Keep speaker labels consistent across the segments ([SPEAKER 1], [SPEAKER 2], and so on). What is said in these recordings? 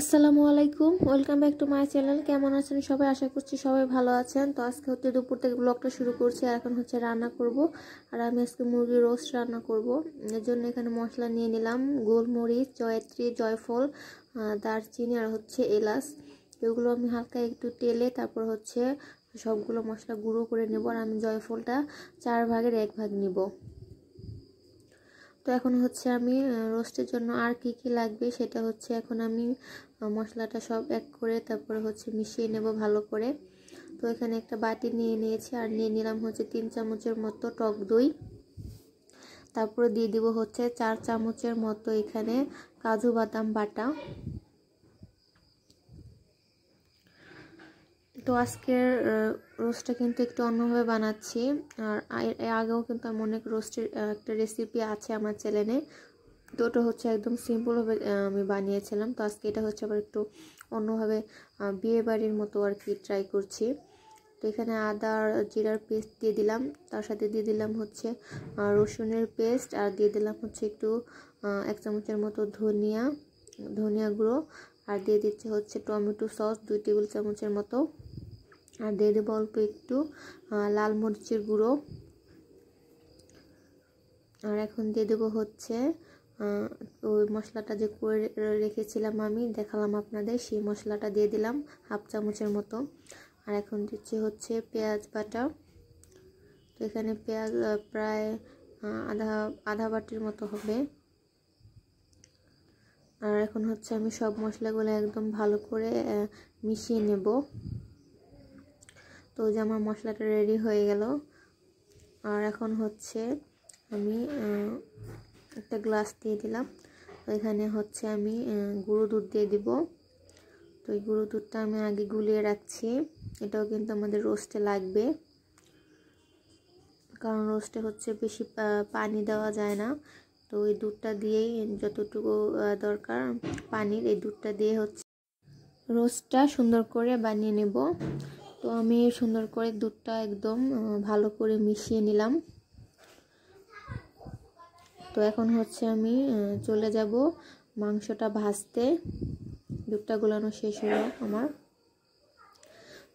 [SPEAKER 1] আসসালামু আলাইকুম welcome back to my channel কেমন আছেন সবাই আশা করছি সবাই ভালো আছেন তো আজকে হচ্ছে দুপুর থেকে ব্লগটা শুরু করছি আর এখন হচ্ছে রান্না করব আর আমি আজকে মুরগির রোস্ট রান্না করব এর জন্য এখানে মশলা নিয়ে নিলাম গোলমরিচ জয়ত্রী জয়ফল দারচিনি আর হচ্ছে এলাচ এগুলো আমি হালকা একটু তেলে তারপর হচ্ছে সবগুলো মশলা গুঁড়ো করে নেব আর আমি জয়ফলটা চার ভাগের এক ভাগ নিব তো এখন হচ্ছে আমি রোস্টের জন্য আর কি কি লাগবে সেটা হচ্ছে এখন আমি মশলাটা সব এক করে তারপরে হচ্ছে মিশিয়ে নেব ভালো করে তো এখানে একটা বাটি নিয়ে নিয়েছি আর নিয়ে নিলাম হচ্ছে তিন চামচের মতো টক দই তারপরে দিয়ে দিব হচ্ছে চার চামচের মতো এখানে কাজু বাদাম বাটা তো আজকের রোস্টটা কিন্তু একটু অন্যভাবে বানাচ্ছি আর এর আগেও কিন্তু আমার অনেক রোস্টের একটা রেসিপি আছে আমার চ্যানেলে তো ওটা হচ্ছে একদম সিম্পলভাবে আমি বানিয়েছিলাম তো আজকে এটা হচ্ছে আবার একটু অন্যভাবে বিয়ে বাড়ির মতো আর কি ট্রাই করছি তো এখানে আদা আর জিরার পেস্ট দিয়ে দিলাম তার সাথে দিয়ে দিলাম হচ্ছে রসুনের পেস্ট আর দিয়ে দিলাম হচ্ছে একটু এক চামচের মতো ধনিয়া ধনিয়া গুঁড়ো আর দিয়ে দিচ্ছে হচ্ছে টমেটো সস দুই টেবিল চামচের মতো আর দিয়ে দেবো অল্প একটু লাল মরিচের গুঁড়ো আর এখন দিয়ে দেবো হচ্ছে ওই মশলাটা যে করে রেখেছিলাম আমি দেখালাম আপনাদের সেই মশলাটা দিয়ে দিলাম হাফ চামচের মতো আর এখন দিচ্ছি হচ্ছে পেঁয়াজ বাটা তো এখানে পেঁয়াজ প্রায় আধা আধা বাটির মতো হবে আর এখন হচ্ছে আমি সব মশলাগুলো একদম ভালো করে মিশিয়ে নেব তো যে আমার মশলাটা রেডি হয়ে গেল আর এখন হচ্ছে আমি একটা গ্লাস দিয়ে দিলাম তো এখানে হচ্ছে আমি গুঁড়ো দুধ দিয়ে দিব তো এই গুঁড়ো দুধটা আমি আগে গুলিয়ে রাখছি এটাও কিন্তু আমাদের রোস্টে লাগবে কারণ রোস্টে হচ্ছে বেশি পানি দেওয়া যায় না তো এই দুধটা দিয়েই যতটুকু দরকার পানির এই দুধটা দিয়ে হচ্ছে রোস্টটা সুন্দর করে বানিয়ে নেব তো আমি সুন্দর করে দুধটা একদম ভালো করে মিশিয়ে নিলাম তো এখন হচ্ছে আমি চলে যাব মাংসটা ভাজতে দুধটা গোলানো শেষ হলো আমার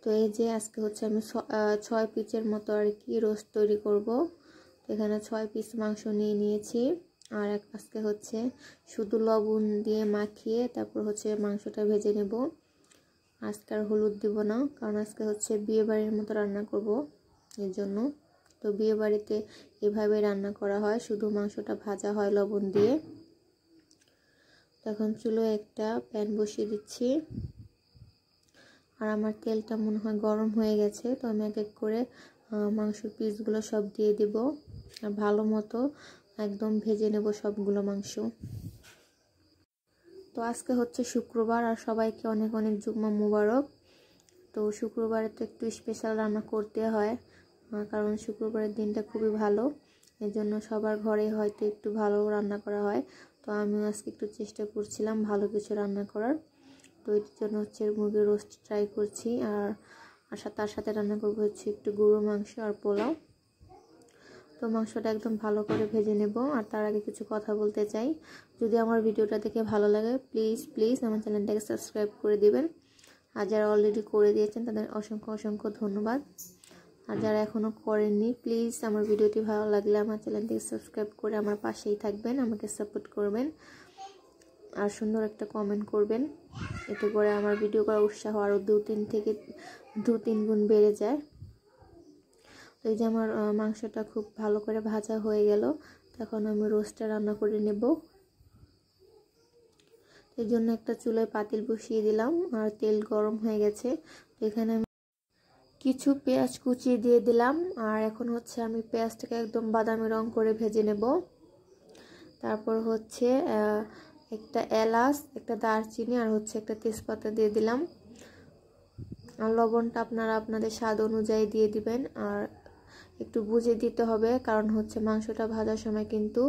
[SPEAKER 1] তো এই যে আজকে হচ্ছে আমি ছয় পিচের মতো আর কি রোস্ট তৈরি করব তো এখানে ছয় পিস মাংস নিয়ে নিয়েছি আর এক আজকে হচ্ছে শুধু লবণ দিয়ে মাখিয়ে তারপর হচ্ছে মাংসটা ভেজে নেব আজকে আর হলুদ দিব না কারণ আজকে হচ্ছে বিয়েবাড়ির মতো রান্না করব এর জন্য তো বিয়েবাড়িতে এভাবে রান্না করা হয় শুধু মাংসটা ভাজা হয় লবণ দিয়ে তখন চুলো একটা প্যান বসিয়ে দিচ্ছি আর আমার তেলটা মনে হয় গরম হয়ে গেছে তো আমি এক এক করে মাংসের পিসগুলো সব দিয়ে দেব আর ভালো মতো একদম ভেজে নেব সবগুলো মাংস তো আজকে হচ্ছে শুক্রবার আর সবাইকে অনেক অনেক যুগমা মুবারক তো শুক্রবারে তো একটু স্পেশাল রান্না করতে হয় কারণ শুক্রবারের দিনটা খুবই ভালো এর জন্য সবার ঘরে হয়তো একটু ভালো রান্না করা হয় তো আমি আজকে একটু চেষ্টা করছিলাম ভালো কিছু রান্না করার তো এটির জন্য হচ্ছে মুরগির রোস্ট ট্রাই করছি আর আর তার সাথে রান্না করবো হচ্ছে একটু গরুর মাংস আর পোলাও তো মাংসটা একদম ভালো করে ভেজে নেব আর তার আগে কিছু কথা বলতে চাই যদি আমার ভিডিওটা দেখে ভালো লাগে প্লিজ প্লিজ আমার চ্যানেলটাকে সাবস্ক্রাইব করে দিবেন আর যারা অলরেডি করে দিয়েছেন তাদের অসংখ্য অসংখ্য ধন্যবাদ আর যারা এখনও করেননি প্লিজ আমার ভিডিওটি ভালো লাগলে আমার চ্যানেলটিকে সাবস্ক্রাইব করে আমার পাশেই থাকবেন আমাকে সাপোর্ট করবেন আর সুন্দর একটা কমেন্ট করবেন এতে করে আমার ভিডিও করার উৎসাহ আরও দু তিন থেকে দু তিন গুণ বেড়ে যায় তো এই যে আমার মাংসটা খুব ভালো করে ভাজা হয়ে গেল এখন আমি রোস্টটা রান্না করে নেব এই জন্য একটা চুলায় পাতিল বসিয়ে দিলাম আর তেল গরম হয়ে গেছে এখানে আমি কিছু পেঁয়াজ কুচিয়ে দিয়ে দিলাম আর এখন হচ্ছে আমি পেঁয়াজটাকে একদম বাদামি রং করে ভেজে নেব তারপর হচ্ছে একটা এলাচ একটা দারচিনি আর হচ্ছে একটা তেজপাতা দিয়ে দিলাম আর লবণটা আপনারা আপনাদের স্বাদ অনুযায়ী দিয়ে দিবেন আর একটু বুঝে দিতে হবে কারণ হচ্ছে মাংসটা ভাজার সময় কিন্তু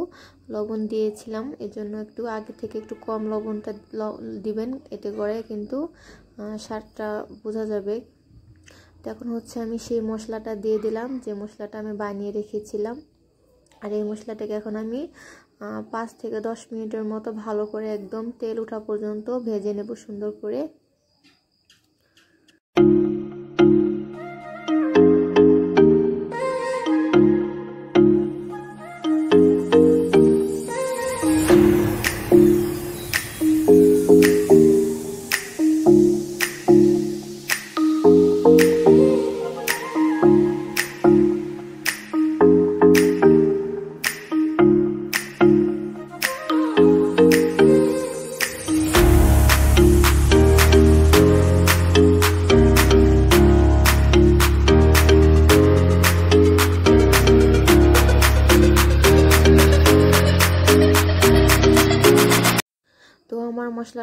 [SPEAKER 1] লবণ দিয়েছিলাম এজন্য একটু আগে থেকে একটু কম লবণটা দিবেন এতে করে কিন্তু স্বাদটা বোঝা যাবে তখন হচ্ছে আমি সেই মশলাটা দিয়ে দিলাম যে মশলাটা আমি বানিয়ে রেখেছিলাম আর এই মশলাটাকে এখন আমি পাঁচ থেকে দশ মিনিটের মতো ভালো করে একদম তেল ওঠা পর্যন্ত ভেজে নেব সুন্দর করে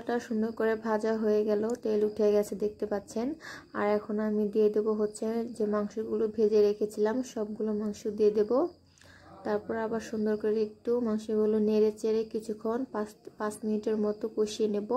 [SPEAKER 1] মশলাটা সুন্দর করে ভাজা হয়ে গেল তেল উঠে গেছে দেখতে পাচ্ছেন আর এখন আমি দিয়ে দেব হচ্ছে যে মাংসগুলো ভেজে রেখেছিলাম সবগুলো মাংস দিয়ে দেব তারপর আবার সুন্দর করে একটু মাংসগুলো নেড়ে চেড়ে কিছুক্ষণ পাঁচ পাঁচ মিনিটের মতো কষিয়ে নেব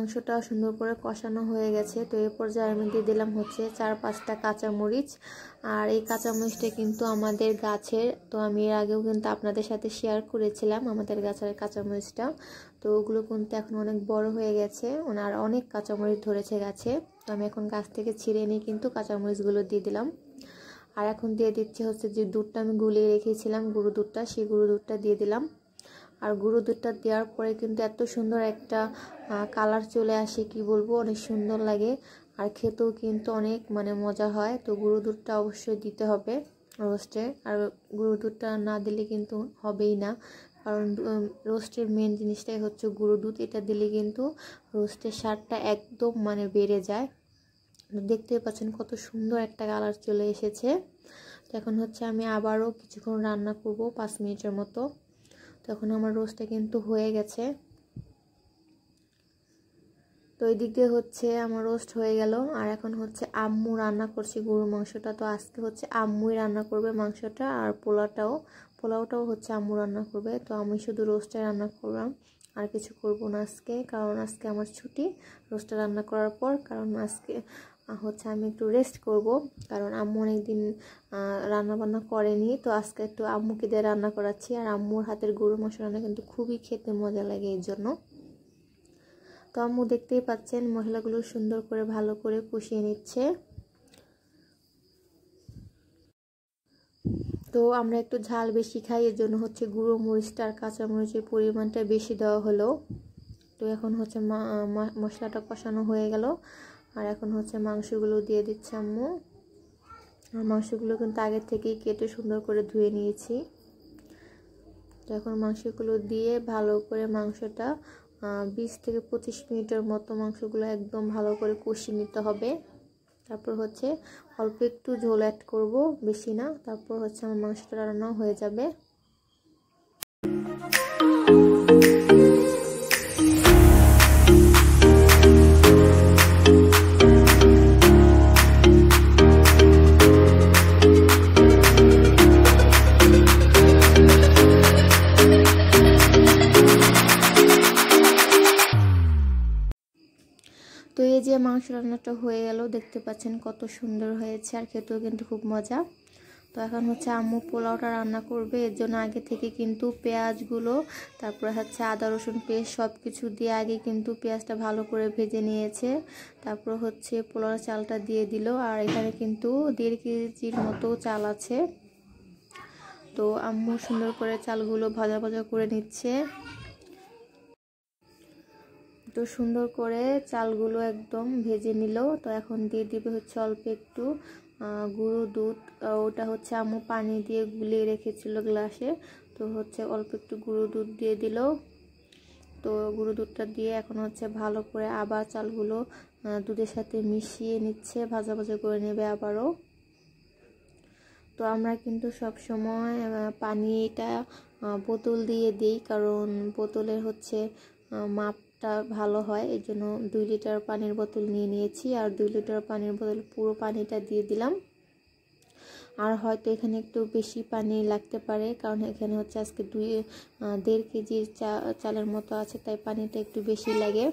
[SPEAKER 1] মাংসটা সুন্দর করে কষানো হয়ে গেছে তো এ পর্যায়ে আমি দিয়ে দিলাম হচ্ছে চার পাঁচটা কাঁচামরিচ আর এই কাঁচামরিচটা কিন্তু আমাদের গাছের তো আমি এর আগেও কিন্তু আপনাদের সাথে শেয়ার করেছিলাম আমাদের গাছের কাঁচামরিচটা তো ওগুলো কিন্তু এখন অনেক বড় হয়ে গেছে ওনার অনেক কাঁচামরিচ ধরেছে গাছে তো আমি এখন গাছ থেকে ছিঁড়ে নিয়ে কিন্তু কাঁচামরিচগুলো দিয়ে দিলাম আর এখন দিয়ে দিচ্ছে হচ্ছে যে দুধটা আমি গুলিয়ে রেখেছিলাম গুঁড়ো দুধটা সেই গুঁড়ো দুধটা দিয়ে দিলাম আর গুঁড়ো দুধটা দেওয়ার পরে কিন্তু এত সুন্দর একটা কালার চলে আসে কি বলবো অনেক সুন্দর লাগে আর খেতেও কিন্তু অনেক মানে মজা হয় তো গুঁড়ো দুধটা অবশ্যই দিতে হবে রোস্টে আর গুঁড়ো দুধটা না দিলে কিন্তু হবেই না কারণ রোস্টের মেন জিনিসটাই হচ্ছে গুঁড়ো দুধ এটা দিলে কিন্তু রোস্টের স্বাদটা একদম মানে বেড়ে যায় দেখতে পাচ্ছেন কত সুন্দর একটা কালার চলে এসেছে তো এখন হচ্ছে আমি আবারও কিছুক্ষণ রান্না করব পাঁচ মিনিটের মতো তখন আমার রোস্টটা কিন্তু হয়ে গেছে তো এই দিক দিয়ে হচ্ছে আমার রোস্ট হয়ে গেল আর এখন হচ্ছে আম্মু রান্না করছি গরুর মাংসটা তো আজকে হচ্ছে আম্মুই রান্না করবে মাংসটা আর পোলাটাও পোলাওটাও হচ্ছে আম্মু রান্না করবে তো আমি শুধু রোস্টটা রান্না করলাম আর কিছু করব না আজকে কারণ আজকে আমার ছুটি রোস্টটা রান্না করার পর কারণ আজকে হচ্ছে আমি একটু রেস্ট করব কারণ আম্মু অনেকদিন রান্না বান্না করেনি তো আজকে একটু আম্মুকে দিয়ে রান্না করাচ্ছি আর আম্মুর হাতের গরু মশলা রান্না কিন্তু খুবই খেতে মজা লাগে এই জন্য তো আম্মু দেখতেই পাচ্ছেন মশলাগুলো সুন্দর করে ভালো করে কষিয়ে নিচ্ছে তো আমরা একটু ঝাল বেশি খাই এর জন্য হচ্ছে গুঁড়ো মরিচটা আর কাঁচামরিচের পরিমাণটা বেশি দেওয়া হলো তো এখন হচ্ছে মশলাটা কষানো হয়ে গেল আর এখন হচ্ছে মাংসগুলো দিয়ে দিচ্ছে আম্মু আর মাংসগুলো কিন্তু আগের থেকেই কেটে সুন্দর করে ধুয়ে নিয়েছি এখন মাংসগুলো দিয়ে ভালো করে মাংসটা বিশ থেকে পঁচিশ মিনিটের মতো মাংসগুলো একদম ভালো করে কষিয়ে নিতে হবে তারপর হচ্ছে অল্প একটু ঝোল অ্যাড করব বেশি না তারপর হচ্ছে আমার মাংসটা রান্নাও হয়ে যাবে রান্নাটা হয়ে গেল দেখতে পাচ্ছেন কত সুন্দর হয়েছে আর খেতেও কিন্তু খুব মজা তো এখন হচ্ছে আম্মু পোলাওটা রান্না করবে এর জন্য আগে থেকে কিন্তু পেঁয়াজগুলো তারপরে হচ্ছে আদা রসুন পেস্ট সব কিছু দিয়ে আগে কিন্তু পেঁয়াজটা ভালো করে ভেজে নিয়েছে তারপর হচ্ছে পোলাও চালটা দিয়ে দিল আর এখানে কিন্তু দেড় কেজির মতো চাল আছে তো আম্মু সুন্দর করে চালগুলো ভাজা ভাজা করে নিচ্ছে তো সুন্দর করে চালগুলো একদম ভেজে নিল তো এখন দিয়ে দিবে হচ্ছে অল্প একটু গুঁড়ো দুধ ওটা হচ্ছে আমু পানি দিয়ে গুলিয়ে রেখেছিল গ্লাসে তো হচ্ছে অল্প একটু গুঁড়ো দুধ দিয়ে দিল তো গুঁড়ো দুধটা দিয়ে এখন হচ্ছে ভালো করে আবার চালগুলো দুধের সাথে মিশিয়ে নিচ্ছে ভাজা ভাজা করে নেবে আবারও তো আমরা কিন্তু সব সময় পানিটা বোতল দিয়ে দিই কারণ বোতলের হচ্ছে মাপ টা ভালো হয় এই জন্য দুই লিটার পানির বোতল নিয়ে নিয়েছি আর দুই লিটার পানির বোতল পুরো পানিটা দিয়ে দিলাম আর হয়তো এখানে একটু বেশি পানি লাগতে পারে কারণ এখানে হচ্ছে আজকে দুই দেড় কেজির চা চালের মতো আছে তাই পানিটা একটু বেশি লাগে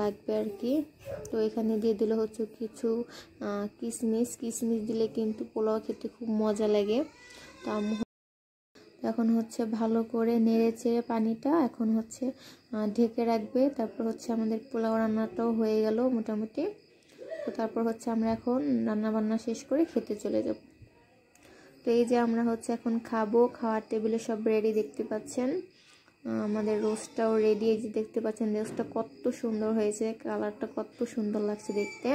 [SPEAKER 1] লাগবে আর কি তো এখানে দিয়ে দিলে হচ্ছে কিছু কিশমিশ কিশমিশ দিলে কিন্তু পোলাও খেতে খুব মজা লাগে তো এখন হচ্ছে ভালো করে নেড়ে চেড়ে পানিটা এখন হচ্ছে ঢেকে রাখবে তারপর হচ্ছে আমাদের পোলাও রান্নাটাও হয়ে গেল মোটামুটি তো তারপর হচ্ছে আমরা এখন রান্না বান্না শেষ করে খেতে চলে যাব তো এই যে আমরা হচ্ছে এখন খাবো খাওয়ার টেবিলে সব রেডি দেখতে পাচ্ছেন আমাদের রোস্টটাও রেডি এই যে দেখতে পাচ্ছেন রোস্টটা কত সুন্দর হয়েছে কালারটা কত সুন্দর লাগছে দেখতে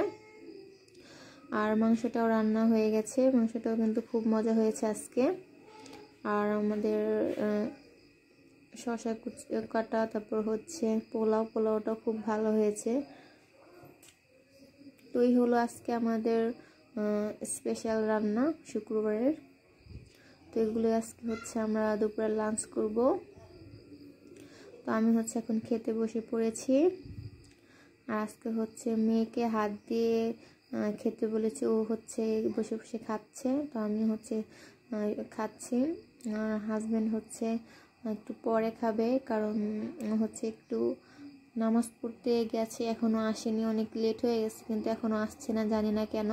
[SPEAKER 1] আর মাংসটাও রান্না হয়ে গেছে মাংসটাও কিন্তু খুব মজা হয়েছে আজকে আর আমাদের শশা কাটা তারপর হচ্ছে পোলাও পোলাওটা খুব ভালো হয়েছে তো এই হলো আজকে আমাদের স্পেশাল রান্না শুক্রবারের তো এগুলো আজকে হচ্ছে আমরা দুপুরে লাঞ্চ করব তো আমি হচ্ছে এখন খেতে বসে পড়েছি আর আজকে হচ্ছে মেয়েকে হাত দিয়ে খেতে বলেছে ও হচ্ছে বসে বসে খাচ্ছে তো আমি হচ্ছে খাচ্ছি হাজব্যান্ড হচ্ছে একটু পরে খাবে কারণ হচ্ছে একটু নামাজ পড়তে গেছে এখনও আসেনি অনেক লেট হয়ে গেছে কিন্তু এখনও আসছে না জানি না কেন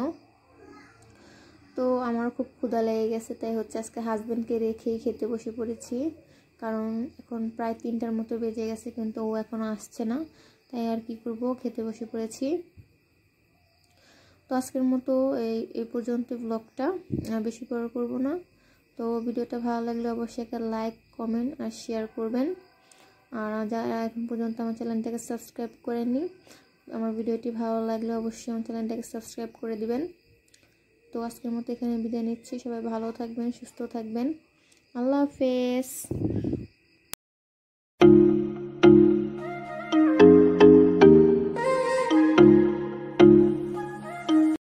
[SPEAKER 1] তো আমার খুব ক্ষুধা লেগে গেছে তাই হচ্ছে আজকে হাজব্যান্ডকে রেখেই খেতে বসে পড়েছি কারণ এখন প্রায় তিনটার মতো বেজে গেছে কিন্তু ও এখনও আসছে না তাই আর কি করব খেতে বসে পড়েছি তো আজকের মতো এই এই পর্যন্ত ব্লগটা বেশি বড় করবো না তো ভিডিওটা ভালো লাগলে অবশ্যই একটা লাইক কমেন্ট আর শেয়ার করবেন আর যারা এখন পর্যন্ত আমার চ্যানেলটাকে সাবস্ক্রাইব করেননি আমার ভিডিওটি ভালো লাগলে অবশ্যই আমার চ্যানেলটাকে সাবস্ক্রাইব করে দিবেন তো আজকের মতো এখানে বিদায় নিচ্ছি সবাই ভালো থাকবেন সুস্থ থাকবেন আল্লাহ হাফেজ